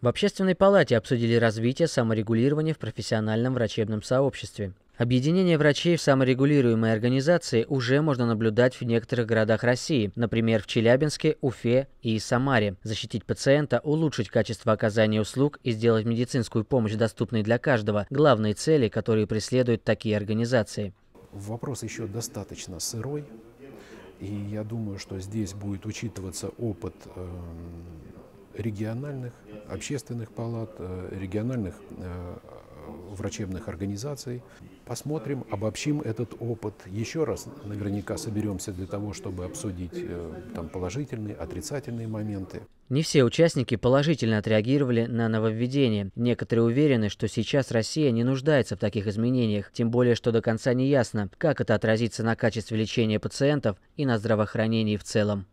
В общественной палате обсудили развитие саморегулирования в профессиональном врачебном сообществе. Объединение врачей в саморегулируемые организации уже можно наблюдать в некоторых городах России, например, в Челябинске, Уфе и Самаре. Защитить пациента, улучшить качество оказания услуг и сделать медицинскую помощь доступной для каждого – главные цели, которые преследуют такие организации. Вопрос еще достаточно сырой, и я думаю, что здесь будет учитываться опыт эм, региональных общественных палат, э, региональных э, врачебных организаций. Посмотрим, обобщим этот опыт. Еще раз наверняка соберемся для того, чтобы обсудить э, там, положительные, отрицательные моменты. Не все участники положительно отреагировали на нововведение. Некоторые уверены, что сейчас Россия не нуждается в таких изменениях, тем более, что до конца не ясно, как это отразится на качестве лечения пациентов и на здравоохранении в целом.